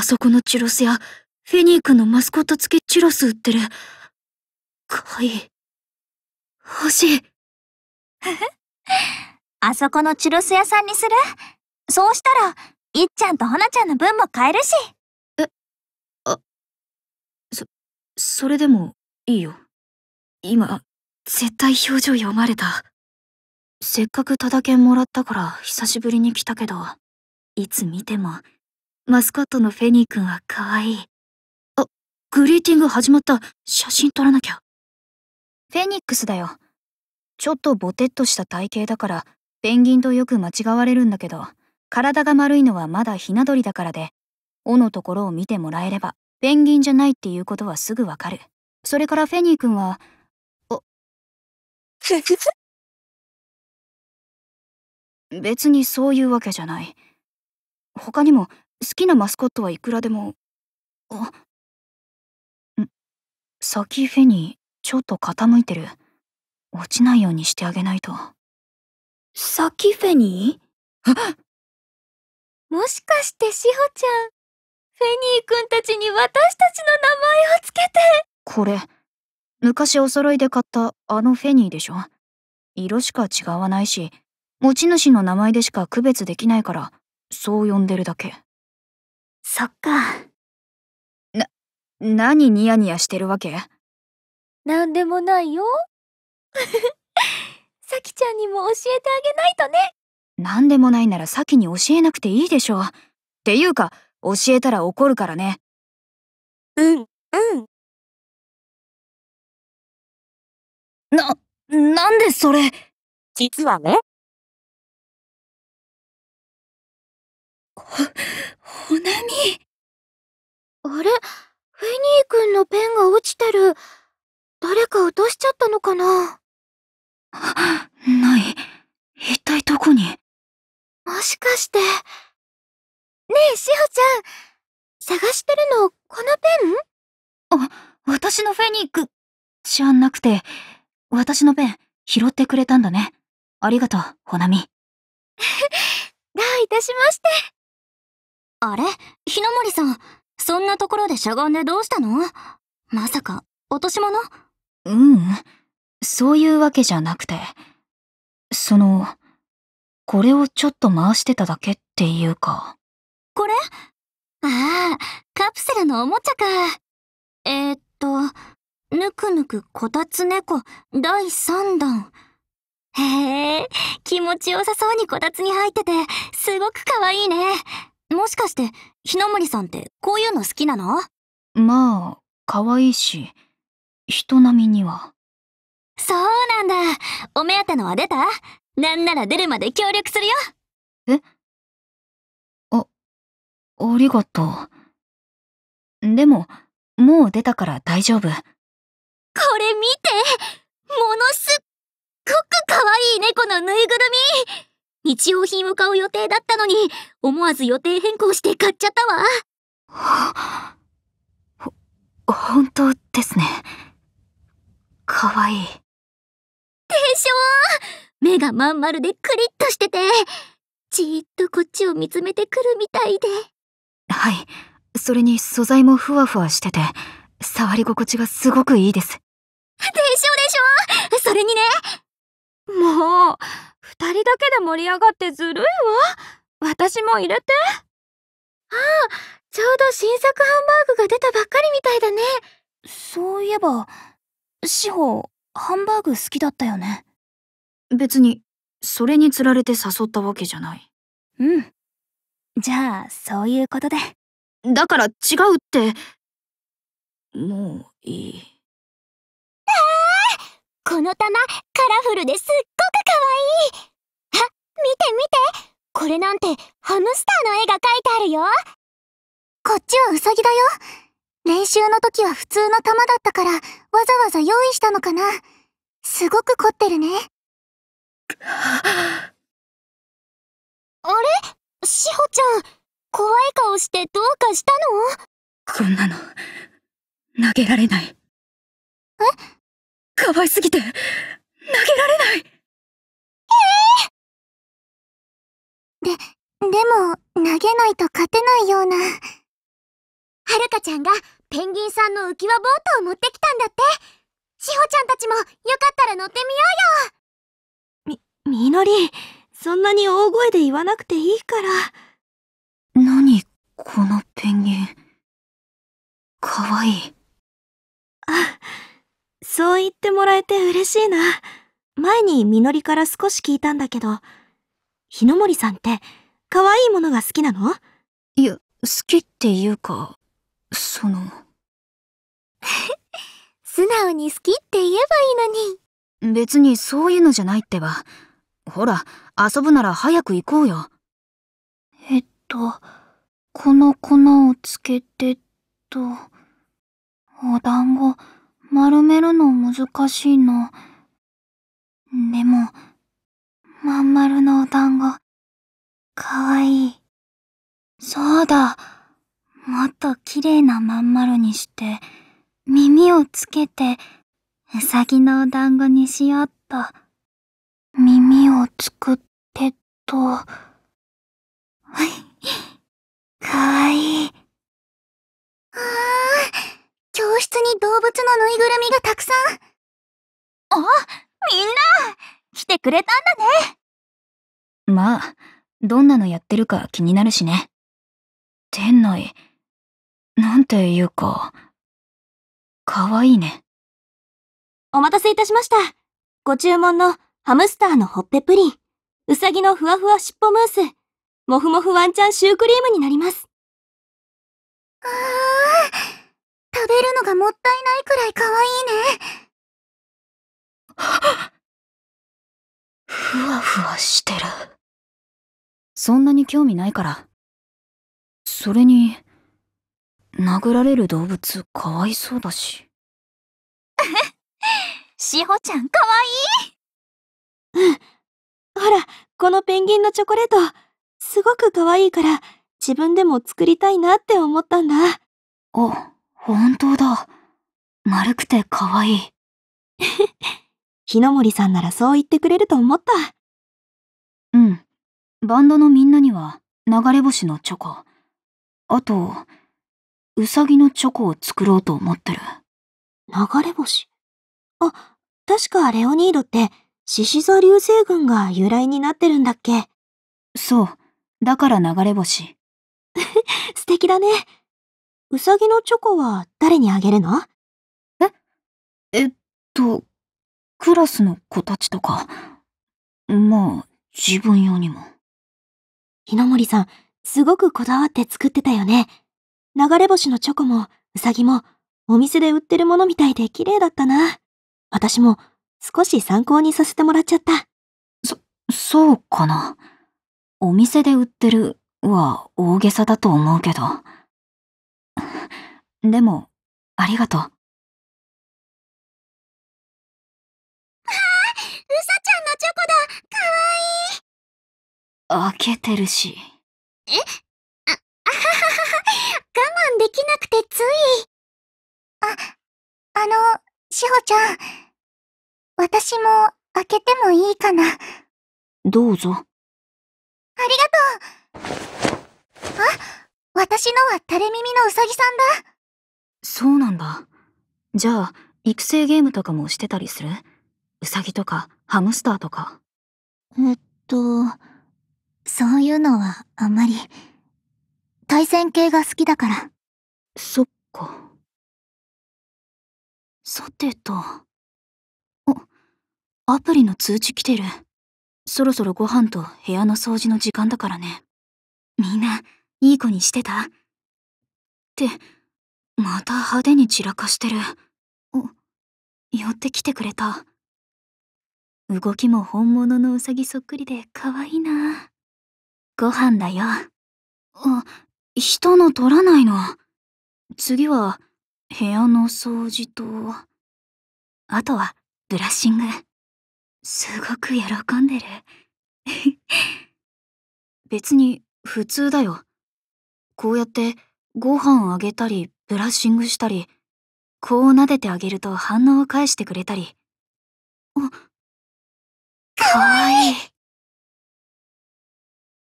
あそこのチュロス屋、フェニー君のマスコット付きチュロス売ってる。かわいい。欲しい。あそこのチュロス屋さんにするそうしたら、いっちゃんとほなちゃんの分も買えるし。え、あ、そ、それでもいいよ。今、絶対表情読まれた。せっかくただけんもらったから久しぶりに来たけど、いつ見てもマスコットのフェニー君は可愛い。あ、グリーティング始まった。写真撮らなきゃ。フェニックスだよ。ちょっとボテッとした体型だから、ペンギンとよく間違われるんだけど、体が丸いのはまだひな鳥だからで、尾のところを見てもらえれば、ペンギンじゃないっていうことはすぐわかる。それからフェニー君は、お、ふふふ。別にそういうわけじゃない。他にも好きなマスコットはいくらでも。あ先フェニー、ちょっと傾いてる。落ちないようにしてあげないと。先フェニーもしかしてしほちゃん、フェニーくんたちに私たちの名前をつけてこれ、昔お揃いで買ったあのフェニーでしょ色しか違わないし、持ち主の名前でしか区別できないから、そう呼んでるだけ。そっか。な、何ニヤニヤしてるわけなんでもないよ。さ きちゃんにも教えてあげないとね。何でもないなら咲に教えなくていいでしょう。っていうか、教えたら怒るからね。うん、うん。な、なんでそれ実はね。ナミあれフェニー君のペンが落ちてる誰か落としちゃったのかな ない一体どこにもしかしてねえしほちゃん探してるのこのペンあ私のフェニークじゃなくて私のペン拾ってくれたんだねありがとうほなみ どういたしましてあれ日の森さん、そんなところでしゃがんでどうしたのまさか、落とし物うん。そういうわけじゃなくて。その、これをちょっと回してただけっていうか。これああ、カプセルのおもちゃか。えー、っと、ぬくぬくこたつ猫第3弾。へえ、気持ちよさそうにこたつに入ってて、すごくかわいいね。もしかして、日の森さんってこういうの好きなのまあ、可愛いし、人並みには。そうなんだ。お目当てのは出たなんなら出るまで協力するよ。えあ、ありがとう。でも、もう出たから大丈夫。これ見てものすっごく可愛い猫のぬいぐるみ日用品を買う予定だったのに、思わず予定変更して買っちゃったわ。ほ、本当ですね。かわいい。でしょ目がまん丸でクリッとしてて、じーっとこっちを見つめてくるみたいで。はい。それに素材もふわふわしてて、触り心地がすごくいいです。でしょでしょそれにね、もう、二人だけで盛り上がってずるいわ。私も入れて。ああ、ちょうど新作ハンバーグが出たばっかりみたいだね。そういえば、志保、ハンバーグ好きだったよね。別に、それにつられて誘ったわけじゃない。うん。じゃあ、そういうことで。だから違うって。もういい。この玉、カラフルですっごくかわいいあ、見て見てこれなんて、ハムスターの絵が描いてあるよこっちはウサギだよ練習の時は普通の玉だったから、わざわざ用意したのかなすごく凝ってるね。あれしほちゃん、怖い顔してどうかしたのこんなの、投げられない。え可愛すぎて、投げられない。ええー、で、でも、投げないと勝てないような。はるかちゃんがペンギンさんの浮き輪ボートを持ってきたんだって。しほちゃんたちもよかったら乗ってみようよ。み、みのり、そんなに大声で言わなくていいから。何、このペンギン。かわいい。そう言ってもらえて嬉しいな。前にみのりから少し聞いたんだけど、日の森さんって可愛いものが好きなのいや、好きっていうか、その。素直に好きって言えばいいのに。別にそういうのじゃないってば。ほら、遊ぶなら早く行こうよ。えっと、この粉をつけてと、お団子、丸めるの難しいな。でも、まん丸のお団子、かわいい。そうだ。もっと綺麗なまん丸にして、耳をつけて、うさぎのお団子にしようっと。耳を作ってと。はい。に動物のぬいぐるみがたくさん。あ、みんな来てくれたんだねまあ、どんなのやってるか気になるしね。店内、なんていうか、かわいいね。お待たせいたしました。ご注文のハムスターのほっぺプリン、うさぎのふわふわしっぽムース、もふもふワンちゃんシュークリームになります。ああ。食べるのがもったいないくらい可愛いね。ふわふわしてる。そんなに興味ないから。それに、殴られる動物かわいそうだし。しほちゃんかわいいうん。ほら、このペンギンのチョコレート、すごくかわいいから、自分でも作りたいなって思ったんだ。あ。本当だ。丸くて可愛い。日の森さんならそう言ってくれると思った。うん。バンドのみんなには流れ星のチョコ。あと、うさぎのチョコを作ろうと思ってる。流れ星あ、確かレオニードって、獅子座流星群が由来になってるんだっけそう。だから流れ星。素敵だね。うさぎのチョコは誰にあげるのええっと、クラスの子たちとか。まあ、自分用にも。日の森さん、すごくこだわって作ってたよね。流れ星のチョコも、うさぎも、お店で売ってるものみたいで綺麗だったな。私も、少し参考にさせてもらっちゃった。そ、そうかな。お店で売ってるは大げさだと思うけど。でも、ありがとう。わあうさちゃんのチョコだかわいい開けてるし。えあ、あははは我慢できなくてつい。あ、あの、しほちゃん。私も開けてもいいかな。どうぞ。ありがとうあ、私のは垂れ耳のうさぎさんだ。そうなんだ。じゃあ、育成ゲームとかもしてたりするウサギとか、ハムスターとか。えっと、そういうのはあんまり。対戦系が好きだから。そっか。さてと。お、アプリの通知来てる。そろそろご飯と部屋の掃除の時間だからね。みんな、いい子にしてたって、また派手に散らかしてる。お、寄ってきてくれた。動きも本物のウサギそっくりで可愛いな。ご飯だよ。あ、人の取らないの。次は、部屋の掃除と、あとは、ブラッシング。すごく喜んでる。別に、普通だよ。こうやって、ご飯あげたり、ブラッシングしたり、こう撫でてあげると反応を返してくれたり。あ、かわいい。